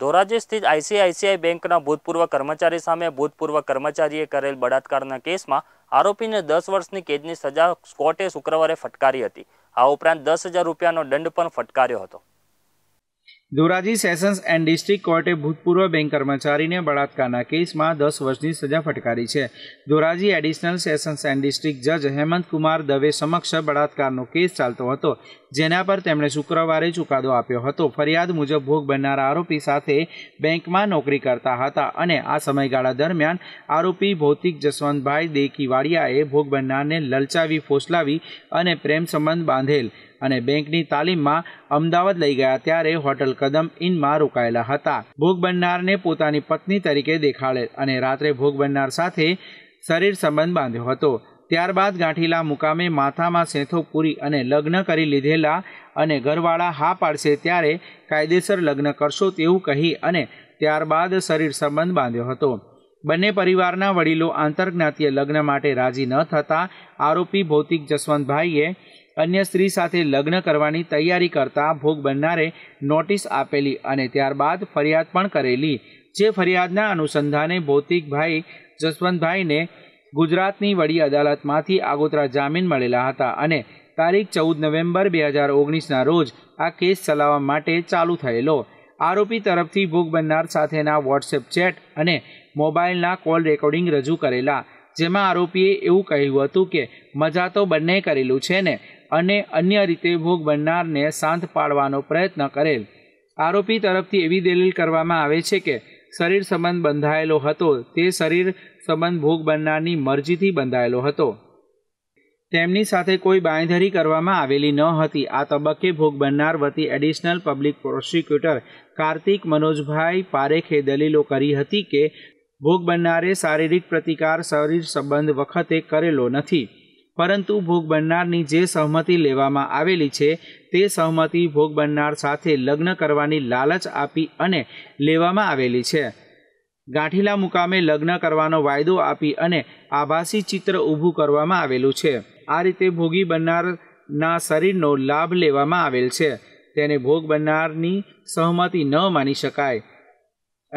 ધોરાજી સ્થિત આઈસીઆઈસીઆઈ બેંકના ભૂતપૂર્વ કર્મચારી સામે ભૂતપૂર્વ કર્મચારીએ કરેલ બળાત્કારના કેસમાં આરોપીને દસ વર્ષની કેદની સજા કોર્ટે શુક્રવારે ફટકારી હતી આ ઉપરાંત દસ રૂપિયાનો દંડ પણ ફટકાર્યો હતો ધોરાજી સેશન્સ એન્ડ ડિસ્ટ્રિક્ટ કોર્ટે ભૂતપૂર્વ બેંક કર્મચારીને બળાત્કારના કેસમાં દસ વર્ષની સજા ફટકારી છે Dhoraji additional sessions and district જજ હેમંત કુમાર દવે સમક્ષ બળાત્કારનો કેસ ચાલતો હતો જેના પર તેમણે શુક્રવારે ચુકાદો આપ્યો હતો ફરિયાદ મુજબ ભોગ બનનાર આરોપી સાથે બેંકમાં નોકરી કરતા હતા અને આ સમયગાળા દરમિયાન આરોપી ભૌતિક જસવંતભાઈ દેકીવાડિયાએ ભોગ બનનારને લલચાવી ફોસલાવી અને પ્રેમ સંબંધ બાંધેલ અને બેંકની તાલીમમાં અમદાવાદ લઈ ગયા ત્યારે હોટલ કદમ ઇનમાં રોકાયેલા હતા ભોગ બનનારને પોતાની પત્ની તરીકે દેખાડેલ અને રાત્રે ભોગ બનનાર સાથે શરીર સંબંધ બાંધ્યો હતો ત્યારબાદ ગાંઠીલા મુકામે માથામાં સેંથો પૂરી અને લગ્ન કરી લીધેલા અને ઘરવાળા હા પાડશે ત્યારે કાયદેસર લગ્ન કરશો તેવું કહી અને ત્યારબાદ શરીર સંબંધ બાંધ્યો હતો બંને પરિવારના વડીલો આંતરજ્ઞાતીય લગ્ન માટે રાજી ન થતાં આરોપી ભૌતિક જસવંતભાઈએ અન્ય સ્ત્રી સાથે લગ્ન કરવાની તૈયારી કરતા ભોગ બનનારે નોટિસ આપેલી અને ત્યારબાદ ફરિયાદ પણ કરેલી જે ફરિયાદના અનુસંધાને ભૌતિકભાઈ જસવંતભાઈને ગુજરાતની વડી અદાલતમાંથી આગોતરા જામીન મળેલા હતા અને તારીખ ચૌદ નવેમ્બર બે હજાર ઓગણીસના રોજ આ કેસ ચલાવવા માટે ચાલુ થયેલો આરોપી તરફથી ભોગ બનનાર સાથેના વોટ્સએપ ચેટ અને મોબાઈલના કોલ રેકોર્ડિંગ રજૂ કરેલા જેમાં આરોપીએ એવું કહ્યું હતું કે મજા તો બંને કરેલું છે ને અને અન્ય રીતે ભોગ બનનારને શાંત પાડવાનો પ્રયત્ન કરેલ આરોપી તરફથી એવી દલીલ કરવામાં આવે છે કે શરીર સંબંધ બંધાયેલો હતો તે શરીર સંબંધ ભોગ બનનારની મરજીથી બંધાયેલો હતો તેમની સાથે કોઈ બાંયધરી કરવામાં આવેલી ન હતી આ તબક્કે ભોગ બનનાર વતી additional public prosecutor Kartik Manojbhai પારેખે દલીલો કરી હતી કે ભોગ બનનારે શારીરિક પ્રતિકાર શરીર સંબંધ વખતે કરેલો નથી પરંતુ ભોગ બનનારની જે સહમતિ લેવામાં આવેલી છે તે સહમતિ ભોગ બનનાર સાથે લગ્ન કરવાની લાલચ આપી અને લેવામાં આવેલી છે ગાંઠીલા મુકામે લગ્ન કરવાનો વાયદો આપી અને આભાસી ચિત્ર ઊભું કરવામાં આવેલું છે આ રીતે ભોગી બનનારના શરીરનો લાભ લેવામાં આવેલ છે તેને ભોગ બનનારની સહમતિ ન માની શકાય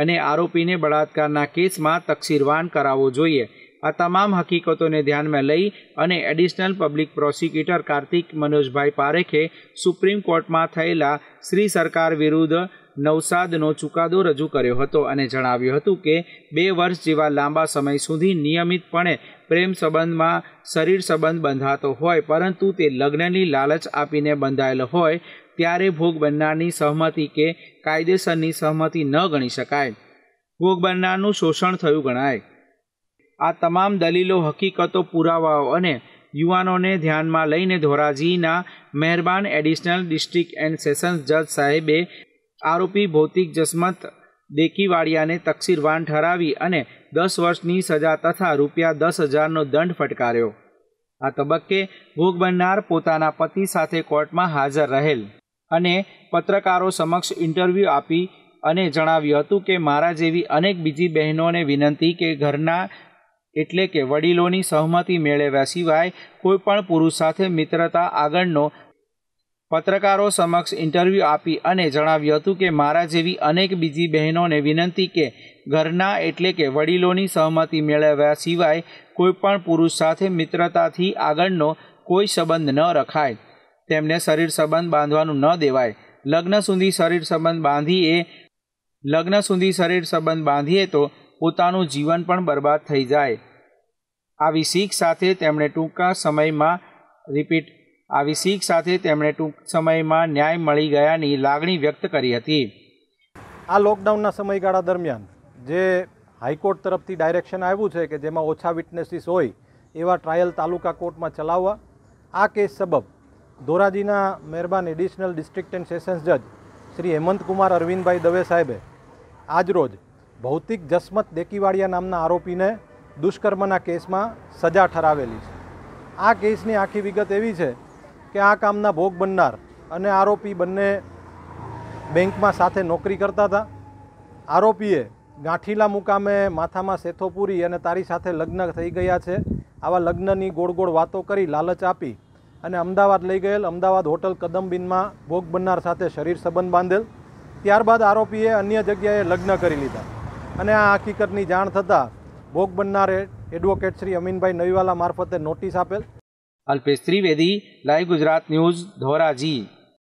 અને આરોપીને બળાત્કારના કેસમાં તકસીરવાન કરાવવો જોઈએ આ તમામ હકીકતોને ધ્યાનમાં લઈ અને additional public prosecutor Kartik Manojbhai પારેખે સુપ્રીમ કોર્ટમાં થયેલા શ્રી સરકાર વિરુદ્ધ નવસાદનો ચુકાદો રજૂ કર્યો હતો અને જણાવ્યું હતું કે બે વર્ષ જેવા લાંબા સમય સુધી નિયમિતપણે પ્રેમ સંબંધમાં શરીર સંબંધ બંધાતો હોય પરંતુ તે લગ્નની લાલચ આપીને બંધાયેલો હોય ત્યારે ભોગ બનનારની સહમતિ કે કાયદેસરની સહમતિ ન ગણી શકાય ભોગ બનનારનું શોષણ થયું ગણાય આ તમામ દલીલો હકીકતો પુરાવાઓ અને યુવાનોને ધ્યાનમાં લઈને ધોરાજીના મહેરબાન એડિશનલ ડિસ્ટ્રિક્ટ એન્ડ સેશન્સ જજ સાહેબે આરોપી ભૌતિક જસમત દેકીવાડિયાને તકસીરવાન ઠરાવી અને દસ વર્ષની સજા તથા રૂપિયા દસ હજારનો દંડ ફટકાર્યો આ તબક્કે ભોગ બનનાર પોતાના પતિ સાથે કોર્ટમાં હાજર રહેલ અને પત્રકારો સમક્ષ ઇન્ટરવ્યૂ આપી અને જણાવ્યું હતું કે મારા જેવી અનેક બીજી બહેનોને વિનંતી કે ઘરના એટલે કે વડીલોની સહમતી મેળવ્યા સિવાય કોઈપણ પુરુષ સાથે મિત્રતા આગળનો પત્રકારો સમક્ષ ઇન્ટરવ્યૂ આપી અને જણાવ્યું હતું કે મારા જેવી અનેક બીજી બહેનોને વિનંતી કે ઘરના એટલે કે વડીલોની સહમતી મેળવ્યા સિવાય કોઈપણ પુરુષ સાથે મિત્રતાથી આગળનો કોઈ સંબંધ ન રખાય તેમને શરીર સંબંધ બાંધવાનું ન દેવાય લગ્ન સુધી શરીર સંબંધ બાંધીએ લગ્ન સુધી શરીર સંબંધ બાંધીએ તો પોતાનું જીવન પણ બરબાદ થઈ જાય આવી શીખ સાથે તેમણે ટૂંકા સમયમાં રિપીટ આવી શીખ સાથે તેમણે ટૂંક સમયમાં ન્યાય મળી ગયાની લાગણી વ્યક્ત કરી હતી આ લોકડાઉનના સમયગાળા દરમિયાન જે હાઈકોર્ટ તરફથી ડાયરેક્શન આવ્યું છે કે જેમાં ઓછા વિટનેસીસ હોય એવા ટ્રાયલ તાલુકા કોર્ટમાં ચલાવવા આ કેસ સબબ ધોરાજીના મહેરબાન એડિશનલ ડિસ્ટ્રિક્ટ એન્ડ સેશન્સ જજ શ્રી હેમંતકુમાર અરવિંદભાઈ દવે સાહેબે આજરોજ ભૌતિક જસમત દેકીવાડિયા નામના આરોપીને દુષ્કર્મના કેસમાં સજા ઠરાવેલી છે આ કેસની આખી વિગત એવી છે કે આ કામના ભોગ બનનાર અને આરોપી બંને બેંકમાં સાથે નોકરી કરતા હતા આરોપીએ ગાંઠીલા મુકામે માથામાં સેથો પૂરી અને તારી સાથે લગ્ન થઈ ગયા છે આવા લગ્નની ગોળ ગોળ વાતો કરી લાલચ આપી અને અમદાવાદ લઈ ગયેલ અમદાવાદ હોટલ કદમબીનમાં ભોગ બનનાર સાથે શરીર સંબંધ બાંધેલ ત્યારબાદ આરોપીએ અન્ય જગ્યાએ લગ્ન કરી લીધા અને આ હકીકતની જાણ થતાં ભોગ બનનારે એડવોકેટ શ્રી અમીનભાઈ નવીવાલા મારફતે નોટિસ આપેલ અલ્પેશ ત્રિવેદી લાઈવ ગુજરાત ન્યૂઝ ધોરાજી